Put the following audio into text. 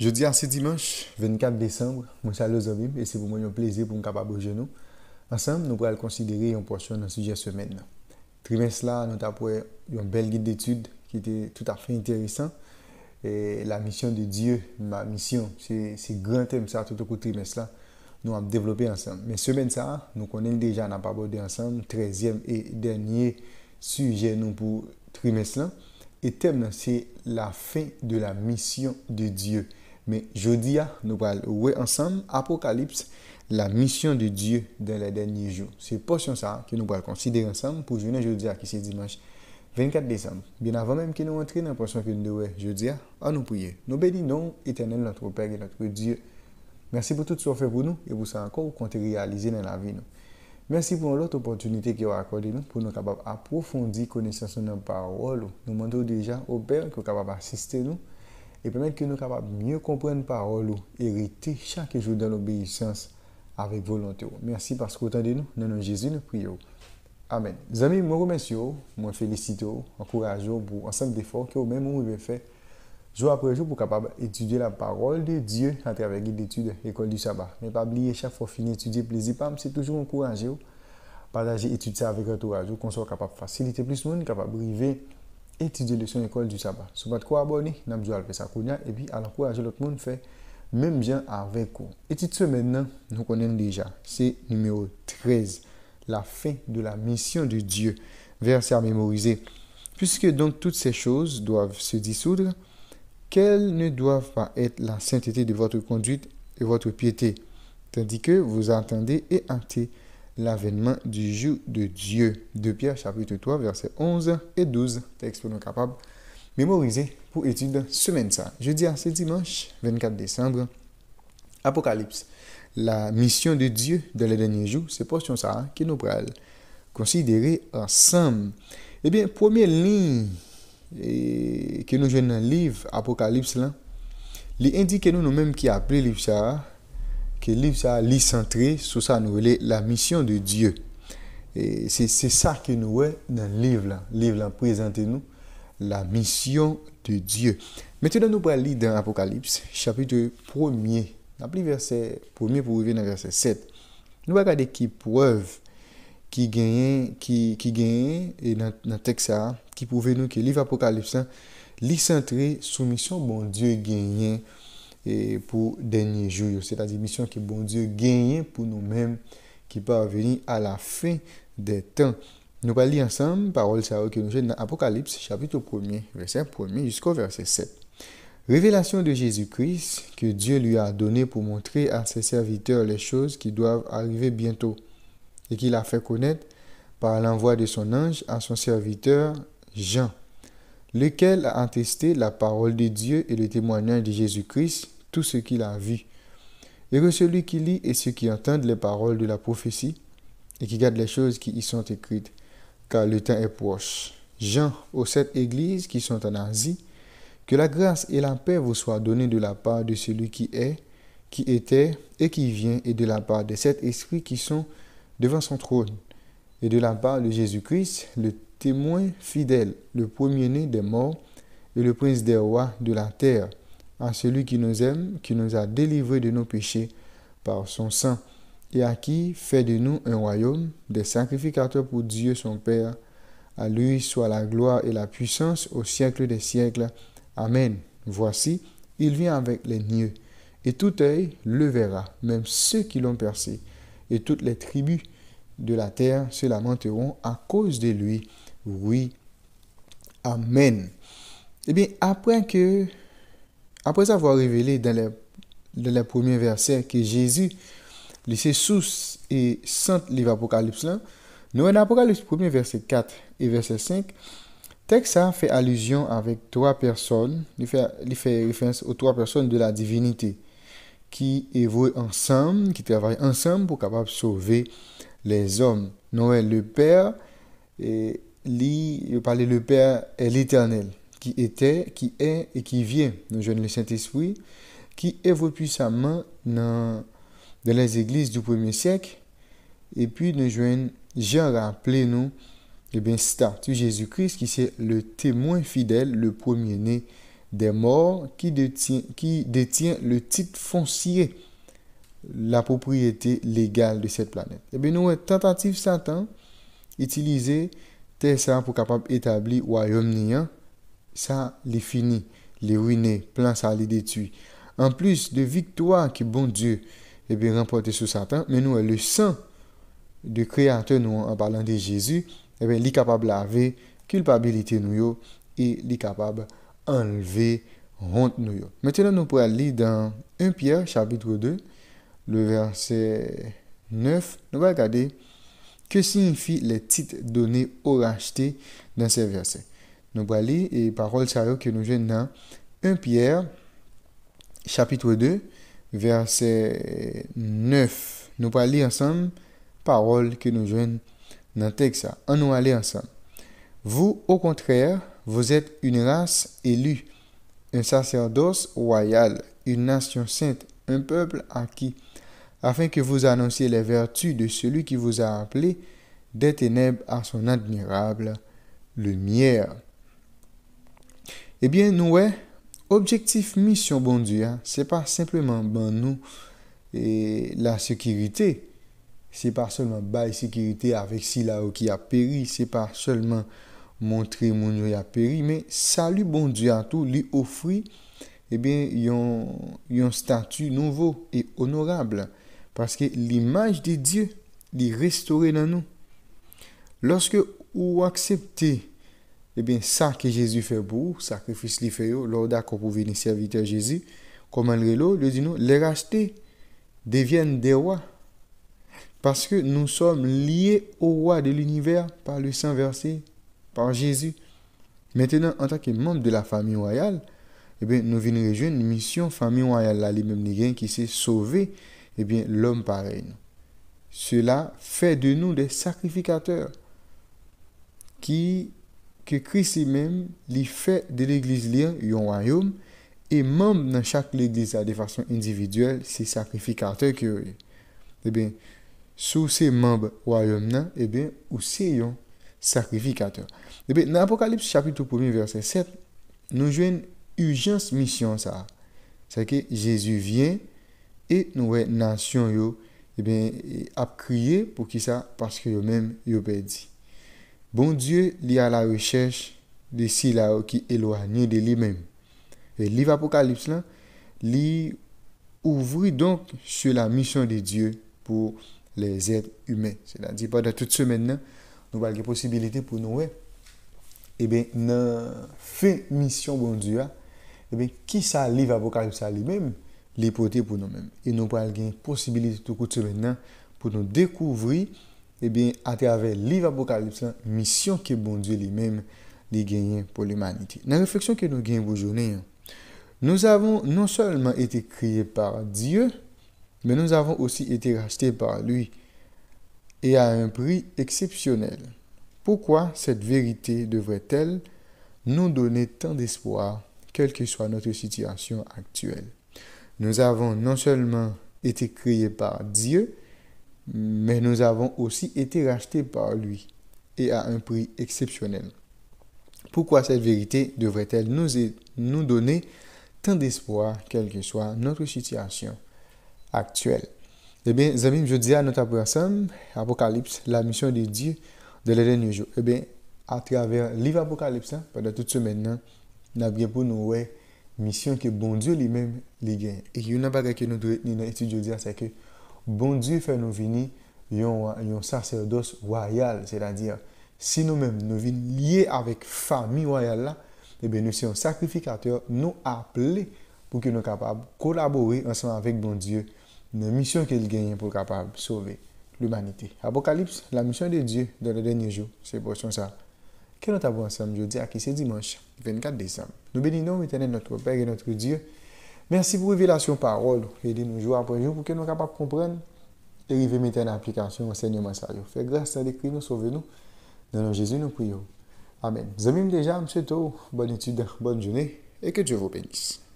Jeudi à ce dimanche, 24 décembre, Monsieur salue et c'est pour moi un plaisir pour nous capable de nous. Ensemble, nous pourrons considérer une portion dans le sujet semaine. Trimestre là, nous avons un bel guide d'études qui était tout à fait intéressant. Et la mission de Dieu, ma mission, c'est grand thème ça tout au cours trimestre Nous avons développé ensemble. Mais semaine ça, nous connaissons déjà, nous avons abordé ensemble, 13e et dernier sujet nous pour trimestre là. Et thème c'est la fin de la mission de Dieu. Mais jeudi, nous allons ensemble Apocalypse, la mission de Dieu dans les derniers jours. C'est portion ça que nous allons considérer ensemble pour journée jeudi, qui c'est dimanche 24 décembre. Bien avant même que nous entrions dans la portion que nous devons jeudi, à nous prier. Nous bénissons éternel notre Père et notre Dieu. Merci pour tout ce que vous fait pour nous et pour ça encore vous comptez réaliser dans la vie. Nous. Merci pour l'autre opportunité que vous accordé nous pour nous capables approfondir connaissance de notre parole. Nous demandons déjà au Père que capable d'assister nous et permettre que nous soyons mieux comprendre la parole et hériter chaque jour dans l'obéissance avec volonté. Merci parce que vous de nous. Dans Jésus, nous prions. Amen. Mes amis, je vous remercie, je vous félicite, encourage pour ensemble d'efforts que vous-même avez fait jour après jour pour capable étudier la parole de Dieu à travers l'étude l'école du sabbat. Mais pas oublier, chaque fois fini étudier plaisir, c'est toujours encourager, partager étudier avec avec entourage, qu'on soit capable de faciliter plus de monde, capable de étudier son école du sabbat. Si vous n'êtes abonné, vous pouvez faire ça et puis encourager l'autre monde à faire même bien avec vous. Et cette nous connaissons déjà, c'est numéro 13, la fin de la mission de Dieu, verset à mémoriser. Puisque donc toutes ces choses doivent se dissoudre, quelles ne doivent pas être la sainteté de votre conduite et votre piété, tandis que vous attendez et hantez l'avènement du jour de Dieu. 2 Pierre chapitre 3 versets 11 et 12, texte pour nous capables de mémoriser pour étude semaine ça. Jeudi à ce dimanche 24 décembre, Apocalypse. La mission de Dieu dans les derniers jours, c'est portion ça qui nous parle. Considérer ensemble. Eh bien, première ligne eh, que nous venons dans le livre Apocalypse, là, il indique nous nous-mêmes qui appelons le livre ça, que le livre ça centré sur ça nous la mission de Dieu. Et c'est ça que nous voyons dans le livre là. Le livre présente nous la mission de Dieu. Maintenant nous allons lire dans Apocalypse chapitre 1 Nous verset 1 pour revenir dans verset 7. Nous allons regarder qui preuve qui gagne qui qui gagne et dans dans texte ça qui prouve nous que le livre Apocalypse s'est centré sur mission bon Dieu gagne et pour dernier jour. C'est-à-dire mission que bon Dieu gagne pour nous-mêmes qui parvenir à la fin des temps. Nous allons lire ensemble parole que nous dans Apocalypse chapitre 1 verset 1 jusqu'au verset 7. Révélation de Jésus-Christ que Dieu lui a donnée pour montrer à ses serviteurs les choses qui doivent arriver bientôt et qu'il a fait connaître par l'envoi de son ange à son serviteur Jean, lequel a attesté la parole de Dieu et le témoignage de Jésus-Christ tout ce qu'il a vu. Et que celui qui lit et ceux qui entendent les paroles de la prophétie et qui gardent les choses qui y sont écrites, car le temps est proche. Jean, aux sept églises qui sont en Asie, que la grâce et la paix vous soient données de la part de celui qui est, qui était et qui vient, et de la part des sept esprits qui sont devant son trône, et de la part de Jésus-Christ, le témoin fidèle, le premier-né des morts et le prince des rois de la terre à celui qui nous aime, qui nous a délivrés de nos péchés par son sang, et à qui fait de nous un royaume, des sacrificateurs pour Dieu son Père. À lui soit la gloire et la puissance au siècle des siècles. Amen. Voici, il vient avec les nieux, et tout œil le verra, même ceux qui l'ont percé, et toutes les tribus de la terre se lamenteront à cause de lui. Oui. Amen. Eh bien, après que après avoir révélé dans les, les premiers versets que Jésus, les source et sainte livre Apocalypse là, nous 1 verset 4 et verset 5, texte fait allusion avec trois personnes, il fait, référence aux trois personnes de la divinité qui évoluent ensemble, qui travaillent ensemble pour capable sauver les hommes. Noël le Père il parlait le Père est l'Éternel qui était, qui est et qui vient. Nous jeunes le Saint-Esprit qui évolue puissamment dans, dans les églises du premier siècle. Et puis nous jeunes Jean rappelé nous, eh bien, statue Jésus-Christ qui c'est le témoin fidèle, le premier-né des morts qui détient, qui détient le titre foncier, la propriété légale de cette planète. Et eh bien, nous, tentative Satan, utiliser ça pour capable établir royaume néant ça les fini, les ruiner, plein ça les détruit. En plus de victoire que bon Dieu et eh bien remporté sur Satan, mais nous le sang de créateur nous en parlant de Jésus, eh il est capable de laver culpabilité nous et il est capable d'enlever honte nous. Maintenant nous pourrons lire dans 1 Pierre chapitre 2 le verset 9, nous allons regarder que signifient les titres donnés au racheté dans ces versets. Nous allons et parole sérieux que nous jouons dans 1 Pierre chapitre 2 verset 9. Nous allons ensemble parole que nous jeunes dans texte ça. On nous aller ensemble. Vous au contraire, vous êtes une race élue, un sacerdoce royal, une nation sainte, un peuple acquis afin que vous annonciez les vertus de celui qui vous a appelé des ténèbres à son admirable lumière eh bien, nous, objectif mission, bon Dieu, hein, c'est pas simplement, ban nous, et la sécurité, c'est pas seulement la sécurité avec si qui a péri, c'est pas seulement montrer mon Dieu a péri, mais salut bon Dieu à tout, lui offrir eh bien, un statut nouveau et honorable parce que l'image de Dieu est restaurer dans nous. Lorsque ou acceptez eh bien ça que Jésus fait vous, vous, sacrifice qu'il fait. lors pour venir venir venir servir Jésus, comment re lo, le nous, les rachetés deviennent des rois parce que nous sommes liés au roi de l'univers par le saint versé, par Jésus. Maintenant, en tant que membre de la famille royale, eh nous nous rejoindre une mission famille royale la famille royale ni gen qui s'est sauvée, eh bien, Cela fait de nous des sacrificateurs qui ke krisi men li fè de l'Eglise li an yon wayom, e mèmb nan chak l'Eglise a de fasyon individuel, se sakrifikater ki yo e. E ben, sou se mèmb wayom nan, e ben, ou se yon sakrifikater. E ben, nan Apokalips chapitou 1 verset 7, nou jwen urjens misyon sa. Sa ke, Jezu vyen, e nouwe nasyon yo, e ben, ap kriye pou ki sa, paske yo men yo pe di. Bon Dieu, il est à la recherche de ceux qui sont éloignés de lui-même. Et livre Apocalypse, là, il ouvre donc sur la mission de Dieu pour les êtres humains. C'est-à-dire, pendant toute semaine, nous avons la possibilité pour nous, Et eh bien, dans fait mission, bon Dieu, Et eh bien, qui ça livre Apocalypse à lui-même? les pour nous-mêmes. Et nous avons une possibilité toute semaine pour nous découvrir à eh à travers travers Apocalypse, la mission que bon Dieu lui-même a gagné pour l'humanité. La réflexion que nous gagnons nous nous Nous avons non seulement été créés par Dieu, mais nous avons aussi été rachetés par Lui, et à un prix exceptionnel. Pourquoi cette vérité devrait-elle nous donner tant d'espoir quelle que soit notre situation actuelle Nous avons non seulement été créés par Dieu, mais nous avons aussi été rachetés par lui et à un prix exceptionnel. Pourquoi cette vérité devrait-elle nous, nous donner tant d'espoir, quelle que soit notre situation actuelle? Eh bien, amis, je dis à notre personne, Apocalypse, la mission de Dieu de les derniers jours. Eh bien, à travers le livre Apocalypse, hein, pendant toute semaine, hein, nous avons pour nous mission que bon Dieu lui-même lui gagne. Et une chose que nous devons étudier, c'est que bon Dieu fait nous venir un sacerdoce royal, c'est-à-dire si nous-mêmes nous venons liés avec la famille royale eh nous sommes sacrificateurs, nous appelés pour que nous capables collaborer ensemble avec bon Dieu, une mission qu'il gagne pour capable sauver l'humanité. Apocalypse, la mission de Dieu dans le dernier jour, c'est pour ça. Que nous avons ensemble aujourd'hui, à qui c'est dimanche 24 décembre. Nous bénissons éternel notre Père et notre Dieu Merci pour révélation parole et nous jour après jour pour que nous soyons capables de comprendre et arriver mettre en application enseignement sérieux. Fais grâce à l'écrit, nous sauve nous. Dans nom Jésus, nous prions. Amen. Zamim déjà, monsieur Tau, bonne étude, bonne journée et que Dieu vous bénisse.